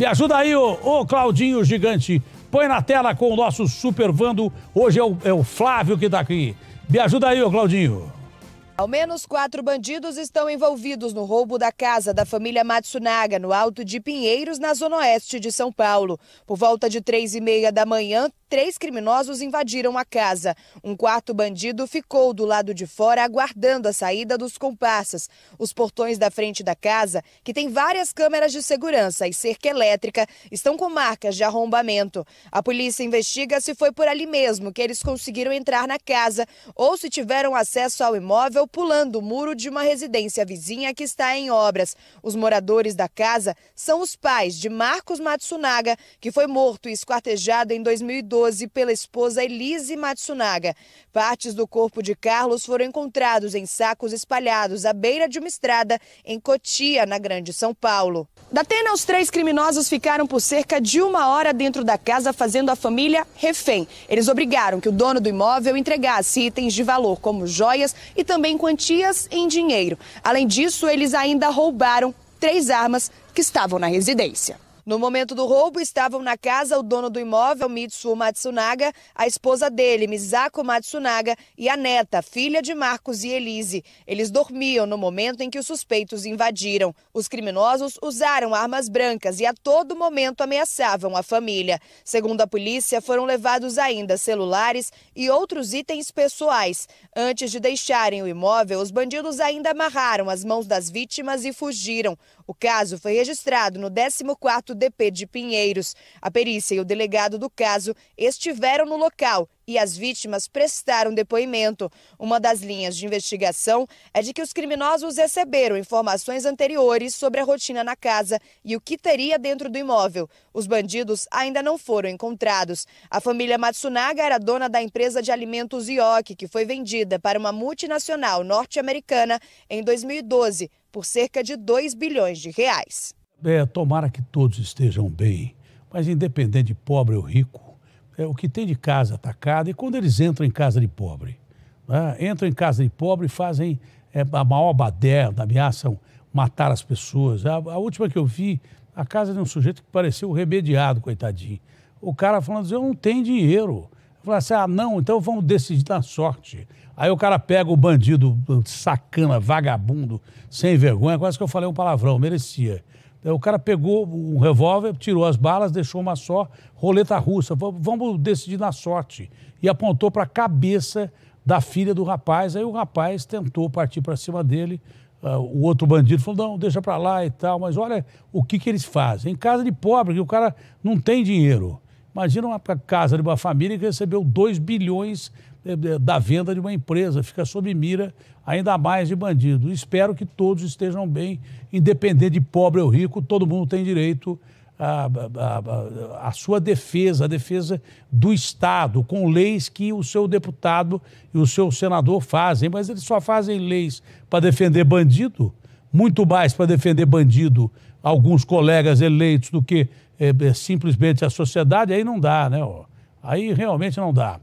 Me ajuda aí, ô, ô Claudinho Gigante. Põe na tela com o nosso Super Vando. Hoje é o, é o Flávio que tá aqui. Me ajuda aí, ô Claudinho. Ao menos quatro bandidos estão envolvidos no roubo da casa da família Matsunaga, no Alto de Pinheiros, na zona oeste de São Paulo. Por volta de três e meia da manhã, três criminosos invadiram a casa. Um quarto bandido ficou do lado de fora aguardando a saída dos comparsas. Os portões da frente da casa, que tem várias câmeras de segurança e cerca elétrica, estão com marcas de arrombamento. A polícia investiga se foi por ali mesmo que eles conseguiram entrar na casa ou se tiveram acesso ao imóvel pulando o muro de uma residência vizinha que está em obras. Os moradores da casa são os pais de Marcos Matsunaga, que foi morto e esquartejado em 2012 pela esposa Elise Matsunaga. Partes do corpo de Carlos foram encontrados em sacos espalhados à beira de uma estrada em Cotia, na Grande São Paulo. Da Atena, os três criminosos ficaram por cerca de uma hora dentro da casa, fazendo a família refém. Eles obrigaram que o dono do imóvel entregasse itens de valor, como joias e também quantias em dinheiro. Além disso, eles ainda roubaram três armas que estavam na residência. No momento do roubo, estavam na casa o dono do imóvel, Mitsuo Matsunaga, a esposa dele, Misako Matsunaga, e a neta, filha de Marcos e Elise. Eles dormiam no momento em que os suspeitos invadiram. Os criminosos usaram armas brancas e a todo momento ameaçavam a família. Segundo a polícia, foram levados ainda celulares e outros itens pessoais. Antes de deixarem o imóvel, os bandidos ainda amarraram as mãos das vítimas e fugiram. O caso foi registrado no 14º DP de Pinheiros. A perícia e o delegado do caso estiveram no local e as vítimas prestaram depoimento. Uma das linhas de investigação é de que os criminosos receberam informações anteriores sobre a rotina na casa e o que teria dentro do imóvel. Os bandidos ainda não foram encontrados. A família Matsunaga era dona da empresa de alimentos Ioc, que foi vendida para uma multinacional norte-americana em 2012 por cerca de 2 bilhões de reais é, tomara que todos estejam bem, mas independente de pobre ou rico, é o que tem de casa atacada. Tá e quando eles entram em casa de pobre, né? entram em casa de pobre e fazem é, a maior baderna, ameaçam matar as pessoas. A, a, última que eu vi, a casa de um sujeito que pareceu remediado, coitadinho. O cara falando assim, eu não tenho dinheiro. Eu falei assim, ah, não, então vamos decidir na sorte. Aí o cara pega o bandido sacana, vagabundo, sem vergonha, quase que eu falei um palavrão, merecia. O cara pegou um revólver, tirou as balas, deixou uma só, roleta russa, vamos decidir na sorte. E apontou para a cabeça da filha do rapaz. Aí o rapaz tentou partir para cima dele. Uh, o outro bandido falou: não, deixa para lá e tal. Mas olha o que, que eles fazem. Em casa de pobre, que o cara não tem dinheiro. Imagina uma casa de uma família que recebeu 2 bilhões eh, eh, da venda de uma empresa, fica sob mira ainda mais de bandido. Espero que todos estejam bem, independente de pobre ou rico, todo mundo tem direito à, à, à sua defesa, a defesa do Estado, com leis que o seu deputado e o seu senador fazem, mas eles só fazem leis para defender bandido, muito mais para defender bandido alguns colegas eleitos do que é, simplesmente a sociedade, aí não dá, né? Aí realmente não dá.